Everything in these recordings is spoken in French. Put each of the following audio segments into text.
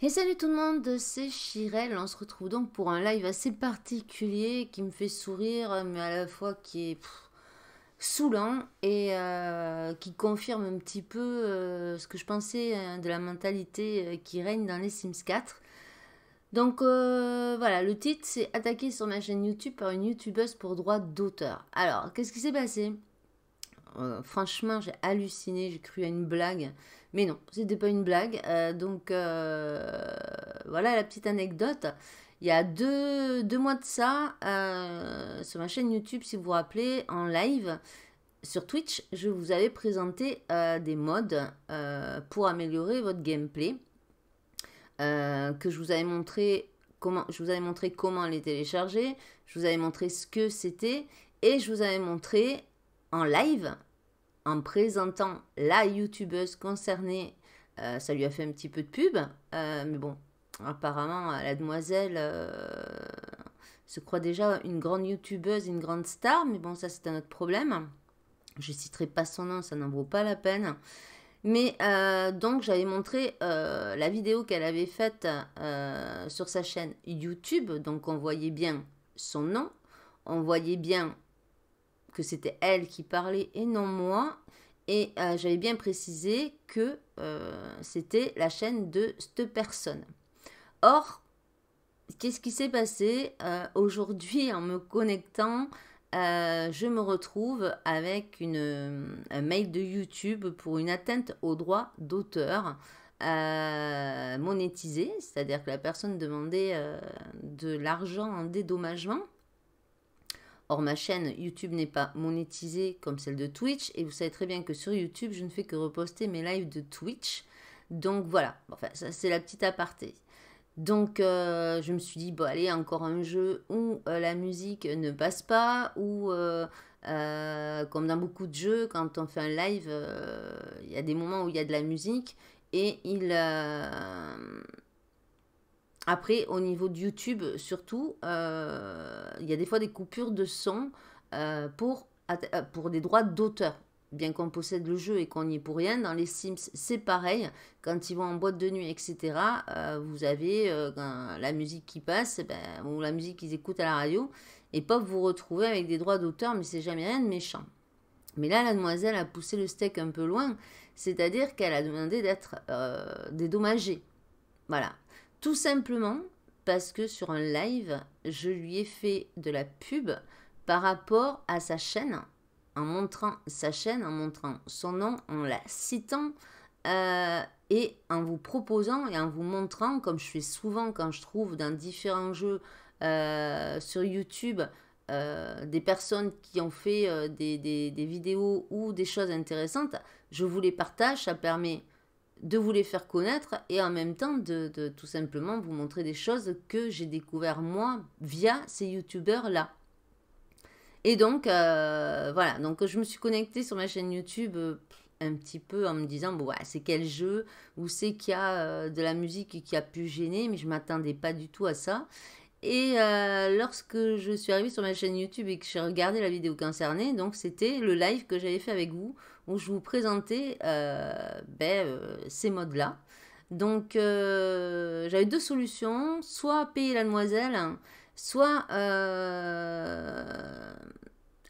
Et salut tout le monde, c'est Chirel. On se retrouve donc pour un live assez particulier qui me fait sourire, mais à la fois qui est saoulant et euh, qui confirme un petit peu euh, ce que je pensais hein, de la mentalité euh, qui règne dans les Sims 4. Donc voilà, le titre c'est Attaqué sur ma chaîne YouTube par une youtubeuse pour droit d'auteur. Alors, qu'est-ce qui s'est passé Franchement, j'ai halluciné, j'ai cru à une blague. Mais non, c'était pas une blague. Euh, donc euh, voilà la petite anecdote. Il y a deux, mois de ça, euh, sur ma chaîne YouTube, si vous vous rappelez, en live, sur Twitch, je vous avais présenté des modes pour améliorer votre gameplay. que je vous avais montré comment je vous avais montré comment les télécharger, je vous avais montré ce que c'était et je vous avais montré en live en présentant la youtubeuse concernée. Euh, ça lui a fait un petit peu de pub, euh, mais bon, apparemment, euh, la demoiselle se croit déjà une grande youtubeuse, une grande star, mais bon, ça c'est un autre problème. Je citerai pas son nom, ça n'en vaut pas la peine. Mais donc j'avais montré la vidéo qu'elle avait faite sur sa chaîne YouTube, donc on voyait bien son nom, on voyait bien que c'était elle qui parlait et non moi. Et euh, j'avais bien précisé que euh, c'était la chaîne de cette personne. Or, qu'est-ce qui s'est passé euh, aujourd'hui en me connectant Je me retrouve avec une, un mail de YouTube pour une atteinte aux droits d'auteur. monétisée, c'est-à-dire que la personne demandait de l'argent en dédommagement Or, ma chaîne YouTube n'est pas monétisée comme celle de Twitch. Et vous savez très bien que sur YouTube, je ne fais que reposter mes lives de Twitch. Donc voilà, enfin, ça c'est la petite aparté. Donc euh, je me suis dit, bon allez, encore un jeu où euh, la musique ne passe pas, ou euh, comme dans beaucoup de jeux, quand on fait un live, il y a des moments où il y a de la musique et il après, au niveau de YouTube, surtout, euh, il y a des fois des coupures de son euh, pour, euh, pour des droits d'auteur. Bien qu'on possède le jeu et qu'on n'y est pour rien, dans les Sims, c'est pareil. Quand ils vont en boîte de nuit, etc., vous avez la musique qui passe, eh ben, ou la musique qu'ils écoutent à la radio, et vous vous retrouvez avec des droits d'auteur, mais c'est jamais rien de méchant. Mais là, la demoiselle a poussé le steak un peu loin, c'est-à-dire qu'elle a demandé d'être dédommagée. Voilà, tout simplement parce que sur un live, je lui ai fait de la pub par rapport à sa chaîne, en montrant sa chaîne, en montrant son nom, en la citant euh, et en vous proposant et en vous montrant, comme je fais souvent quand je trouve dans différents jeux euh, sur YouTube, euh, des personnes qui ont fait des, des vidéos ou des choses intéressantes, je vous les partage, ça permet de vous les faire connaître et en même temps de, tout simplement vous montrer des choses que j'ai découvert moi via ces youtubeurs là. Et donc euh, voilà, donc je me suis connectée sur ma chaîne YouTube euh, un petit peu en me disant bon c'est quel jeu ou c'est qu'il y a euh, de la musique qui a pu gêner mais je m'attendais pas du tout à ça. Et lorsque je suis arrivée sur ma chaîne YouTube et que j'ai regardé la vidéo concernée, donc c'était le live que j'avais fait avec vous où je vous présentais euh, ben, euh, ces modes-là. Donc euh, j'avais deux solutions, soit payer la demoiselle, soit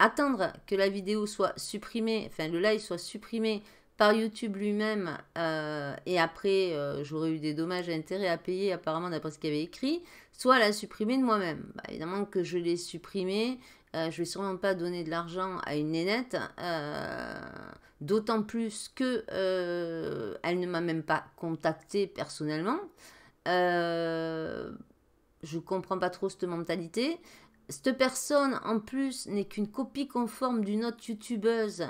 attendre que la vidéo soit supprimée, enfin le live soit supprimé par YouTube lui-même et après j'aurais eu des dommages et intérêts à payer apparemment d'après ce qu'il y avait écrit, soit la supprimer de moi-même. Bah, évidemment que je l'ai supprimée je euh, je vais sûrement pas donner de l'argent à une nénette, euh, d'autant plus que euh, elle ne m'a même pas contacté personnellement. Je je comprends pas trop cette mentalité. Cette personne, en plus, n'est qu'une copie conforme d'une autre youtubeuse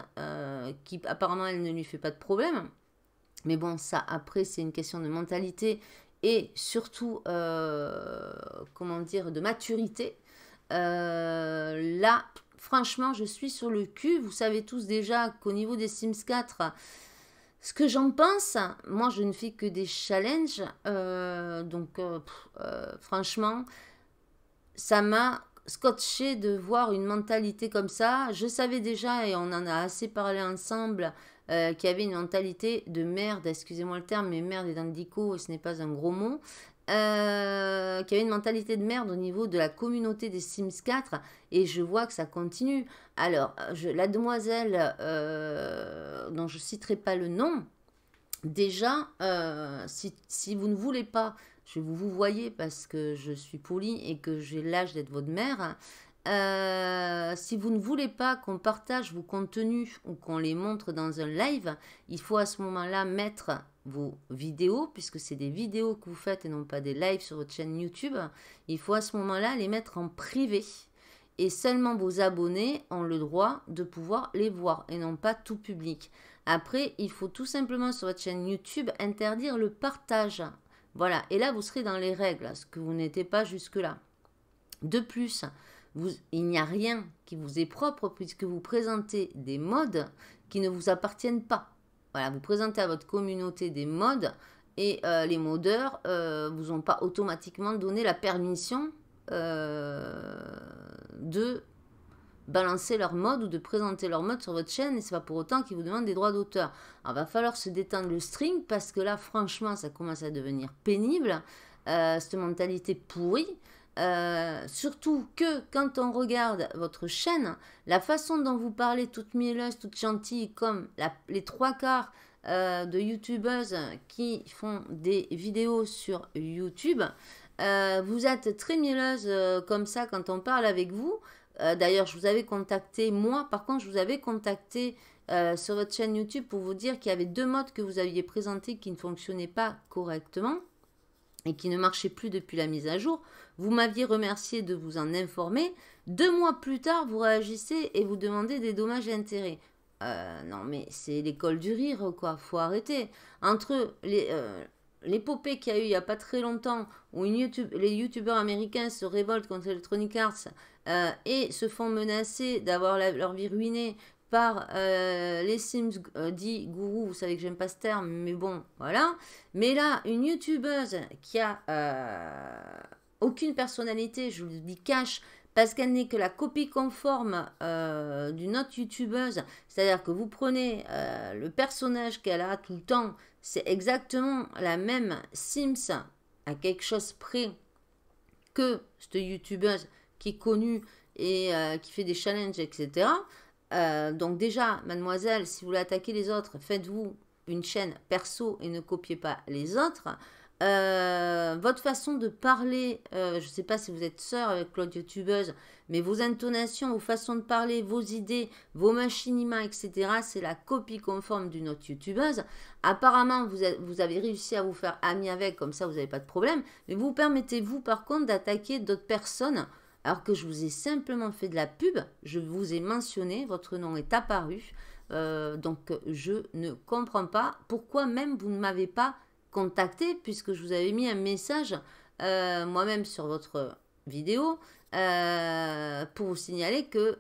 qui, apparemment, elle ne lui fait pas de problème. Mais bon, ça, après, c'est une question de mentalité et surtout, comment dire, de maturité euh, là, franchement, je suis sur le cul. Vous savez tous déjà qu'au niveau des Sims 4, ce que j'en pense, moi, je ne fais que des challenges. Euh, donc, euh, franchement, ça m'a scotché de voir une mentalité comme ça. Je savais déjà, et on en a assez parlé ensemble, qu'il y avait une mentalité de merde, excusez-moi le terme, mais merde et dandico, ce n'est pas un gros mot, euh, qui avait une mentalité de merde au niveau de la communauté des Sims 4 et je vois que ça continue. Alors, la demoiselle euh, dont je citerai pas le nom, déjà, euh, si, si, vous ne voulez pas, je vous vous voyez parce que je suis polie et que j'ai l'âge d'être votre mère. Euh, si vous ne voulez pas qu'on partage vos contenus ou qu'on les montre dans un live, il faut à ce moment-là mettre vos vidéos, puisque c'est des vidéos que vous faites et non pas des lives sur votre chaîne YouTube, il faut à ce moment-là les mettre en privé. Et seulement vos abonnés ont le droit de pouvoir les voir et non pas tout public. Après, il faut tout simplement sur votre chaîne YouTube interdire le partage. Voilà, et là vous serez dans les règles, ce que vous n'étiez pas jusque-là. De plus, vous, il n'y a rien qui vous est propre puisque vous présentez des modes qui ne vous appartiennent pas vous présentez à votre communauté des modes et euh, les modeurs ne euh, vous ont pas automatiquement donné la permission euh, de balancer leur mode ou de présenter leur mode sur votre chaîne et c'est pas pour autant qu'ils vous demandent des droits d'auteur. Alors va falloir se détendre le string parce que là franchement ça commence à devenir pénible cette mentalité pourrie euh, surtout que quand on regarde votre chaîne, la façon dont vous parlez toute mielleuse, toute gentille, comme les trois quarts euh, de youtubeuses qui font des vidéos sur YouTube, euh, vous êtes très mielleuse comme ça quand on parle avec vous. D'ailleurs, je vous avais contacté, moi, par contre, je vous avais contacté sur votre chaîne YouTube pour vous dire qu'il y avait deux modes que vous aviez présentés qui ne fonctionnaient pas correctement et qui ne marchait plus depuis la mise à jour, vous m'aviez remercié de vous en informer. Deux mois plus tard, vous réagissez et vous demandez des dommages et intérêts. Euh, non, mais c'est l'école du rire, quoi. Faut arrêter. Entre les. Euh, l'épopée qu'il y a eu il n'y a pas très longtemps, où une YouTube, les youtubeurs américains se révoltent contre Electronic Arts euh, et se font menacer d'avoir leur vie ruinée par euh, les Sims dits euh, « dit gourou, vous savez que j'aime pas ce terme, mais bon, voilà. Mais là, une youtubeuse qui a euh, aucune personnalité, je vous le dis cash, parce qu'elle n'est que la copie conforme d'une autre youtubeuse, c'est-à-dire que vous prenez le personnage qu'elle a tout le temps, c'est exactement la même Sims à quelque chose près que cette youtubeuse qui est connue et qui fait des challenges, etc. Euh, donc déjà, mademoiselle, si vous voulez attaquer les autres, faites-vous une chaîne perso et ne copiez pas les autres. Euh, votre façon de parler, euh, je ne sais pas si vous êtes sœur avec Claude Youtubeuse, mais vos intonations, vos façons de parler, vos idées, vos machinimas, etc., c'est la copie conforme d'une autre youtubeuse. Apparemment, vous, vous, avez réussi à vous faire ami avec, comme ça vous n'avez pas de problème, mais vous permettez-vous par contre d'attaquer d'autres personnes alors que je vous ai simplement fait de la pub, je vous ai mentionné, votre nom est apparu. Euh, donc je ne comprends pas pourquoi même vous ne m'avez pas contacté puisque je vous avais mis un message euh, moi-même sur votre vidéo euh, pour vous signaler que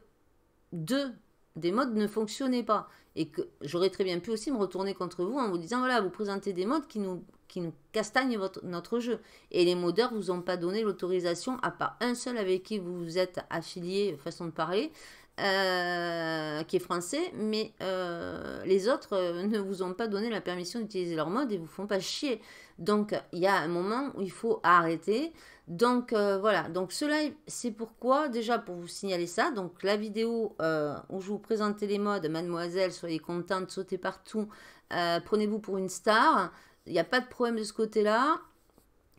deux des modes ne fonctionnaient pas et que j'aurais très bien pu aussi me retourner contre vous en vous disant voilà vous présentez des modes qui nous qui nous castagne notre jeu. Et les modeurs vous ont pas donné l'autorisation, à part un seul avec qui vous êtes affilié, façon de parler, euh, qui est français, mais euh, les autres euh, ne vous ont pas donné la permission d'utiliser leur mode et vous font pas chier. Donc il y a un moment où il faut arrêter. Donc voilà, donc ce live, c'est pourquoi, déjà pour vous signaler ça, donc la vidéo où je vous présentais les modes, mademoiselle, soyez contente, sautez partout, prenez-vous pour une star. Il n'y a pas de problème de ce côté-là.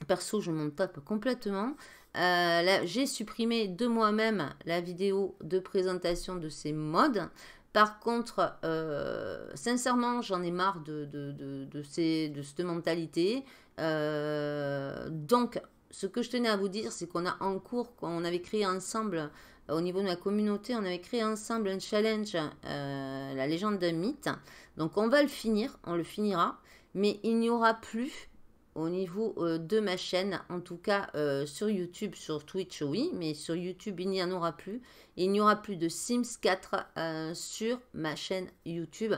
Perso, je m'en tape complètement. Euh, j'ai supprimé de moi-même la vidéo de présentation de ces modes. Par contre, euh, sincèrement, j'en ai marre de, ces, de cette mentalité. Euh, donc, ce que je tenais à vous dire, c'est qu'on a en cours, qu'on avait créé ensemble, au niveau de la communauté, on avait créé ensemble un challenge, la légende d'un mythe. Donc, on va le finir, on le finira mais il n'y aura plus au niveau euh, de ma chaîne, en tout cas euh, sur YouTube, sur Twitch oui, mais sur YouTube il n'y en aura plus. Il n'y aura plus de Sims 4 euh, sur ma chaîne YouTube.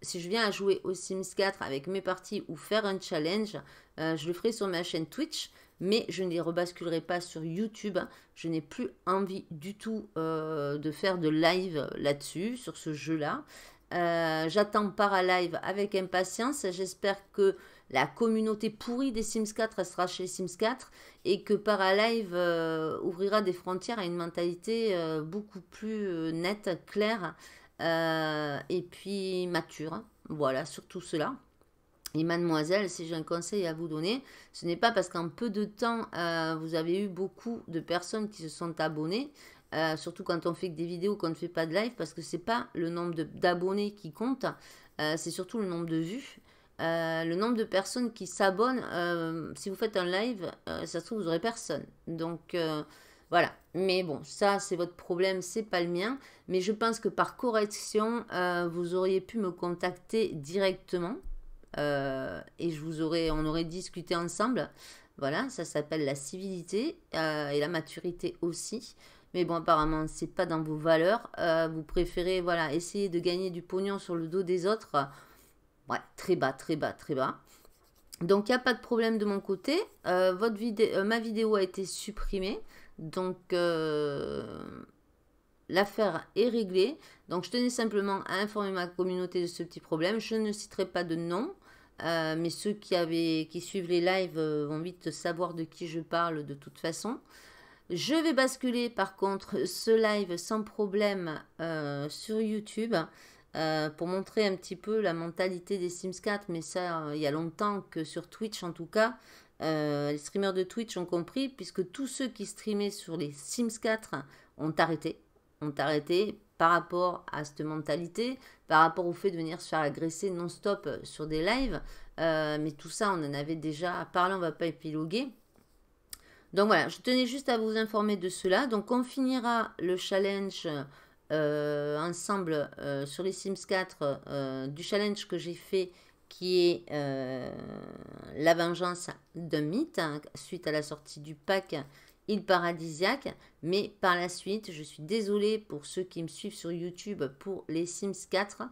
si je viens à jouer au Sims 4 avec mes parties ou faire un challenge, je le ferai sur ma chaîne Twitch, mais je ne les rebasculerai pas sur YouTube. Je n'ai plus envie du tout de faire de live là-dessus, sur ce jeu-là. Euh, j'attends Paralive avec impatience. J'espère que la communauté pourrie des Sims 4 sera chez Sims 4 et que Paralive euh, ouvrira des frontières à une mentalité euh, beaucoup plus nette, claire et puis mature. Hein. Voilà, surtout cela. Et mademoiselle, si j'ai un conseil à vous donner, ce n'est pas parce qu'en peu de temps, vous avez eu beaucoup de personnes qui se sont abonnées euh, surtout quand on fait que des vidéos, qu'on ne fait pas de live, parce que c'est pas le nombre d'abonnés qui compte, euh, c'est surtout le nombre de vues. Euh, le nombre de personnes qui s'abonnent, si vous faites un live, ça se trouve, vous n'aurez personne. Donc voilà. Mais bon, ça, c'est votre problème, c'est pas le mien. Mais je pense que par correction, vous auriez pu me contacter directement. et je vous aurais, on aurait discuté ensemble. Voilà, ça s'appelle la civilité et la maturité aussi. Mais bon, apparemment, c'est pas dans vos valeurs. Euh, vous préférez, voilà, essayer de gagner du pognon sur le dos des autres. Ouais, très bas, très bas, très bas. Donc, il n'y a pas de problème de mon côté. Euh, euh, ma vidéo a été supprimée. Donc, l'affaire est réglée. Donc, je tenais simplement à informer ma communauté de ce petit problème. Je ne citerai pas de nom. mais ceux qui, qui suivent les lives vont vite savoir de qui je parle de toute façon. Je vais basculer par contre ce live sans problème euh, sur YouTube euh, pour montrer un petit peu la mentalité des Sims 4, mais ça euh, il y a longtemps que sur Twitch en tout cas. les streamers de Twitch ont compris puisque tous ceux qui streamaient sur les Sims 4 ont arrêté, ont arrêté par rapport à cette mentalité, par rapport au fait de venir se faire agresser non-stop sur des lives. mais tout ça, on en avait déjà parlé, on ne va pas épiloguer. Donc voilà, je tenais juste à vous informer de cela. Donc on finira le challenge euh, ensemble euh, sur les Sims 4 euh, du challenge que j'ai fait qui est la vengeance d'un mythe hein, suite à la sortie du pack Il paradisiaque. Mais par la suite, je suis désolée pour ceux qui me suivent sur YouTube pour les Sims 4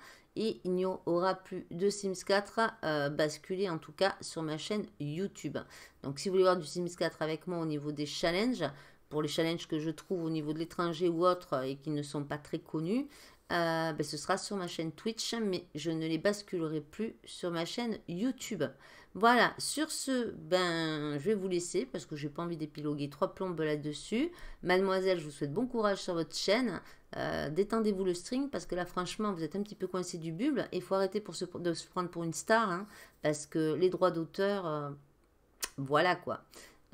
et il n'y aura plus de Sims 4 euh, basculé en tout cas sur ma chaîne YouTube. Donc si vous voulez voir du Sims 4 avec moi au niveau des challenges, pour les challenges que je trouve au niveau de l'étranger ou autre euh, et qui ne sont pas très connus, euh, ben, ce sera sur ma chaîne Twitch, mais je ne les basculerai plus sur ma chaîne YouTube. Voilà, sur ce, ben, je vais vous laisser parce que j'ai pas envie d'épiloguer trois plombes là-dessus. Mademoiselle, je vous souhaite bon courage sur votre chaîne. Euh, détendez-vous le string parce que là, franchement, vous êtes un petit peu coincé du Et Il faut arrêter de se prendre pour une star hein, parce que les droits d'auteur, euh, voilà quoi.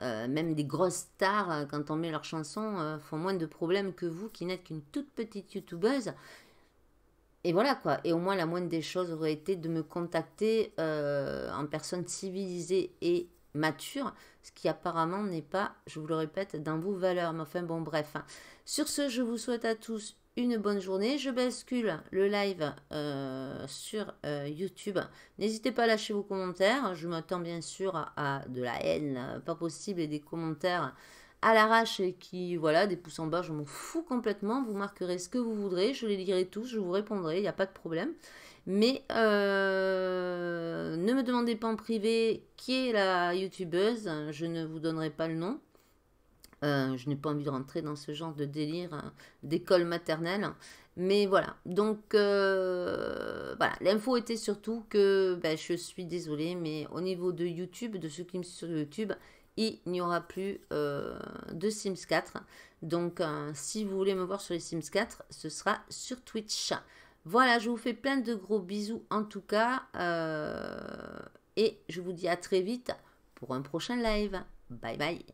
Euh, même des grosses stars, quand on met leur chanson, font moins de problèmes que vous qui n'êtes qu'une toute petite youtubeuse et voilà quoi. Et au moins, la moindre des choses aurait été de me contacter euh, en personne civilisée et mature, ce qui apparemment n'est pas, je vous le répète, dans vos valeurs. Mais enfin, bon, bref. Sur ce, je vous souhaite à tous une bonne journée. Je bascule le live euh, sur euh, YouTube. N'hésitez pas à lâcher vos commentaires. Je m'attends bien sûr à de la haine, pas possible, et des commentaires à l'arrache et qui, voilà, des pouces en bas, je m'en fous complètement. Vous marquerez ce que vous voudrez, je les lirai tous, je vous répondrai, il n'y a pas de problème. Mais euh, ne me demandez pas en privé qui est la youtubeuse, je ne vous donnerai pas le nom. Euh, je n'ai pas envie de rentrer dans ce genre de délire hein, d'école maternelle. Mais voilà, donc euh, voilà, l'info était surtout que ben, je suis désolée, mais au niveau de YouTube, de ceux qui me suivent sur YouTube, il n'y aura plus euh, de Sims 4. Donc, euh, si vous voulez me voir sur les Sims 4, ce sera sur Twitch. Voilà, je vous fais plein de gros bisous en tout cas. Euh, et je vous dis à très vite pour un prochain live. Bye bye.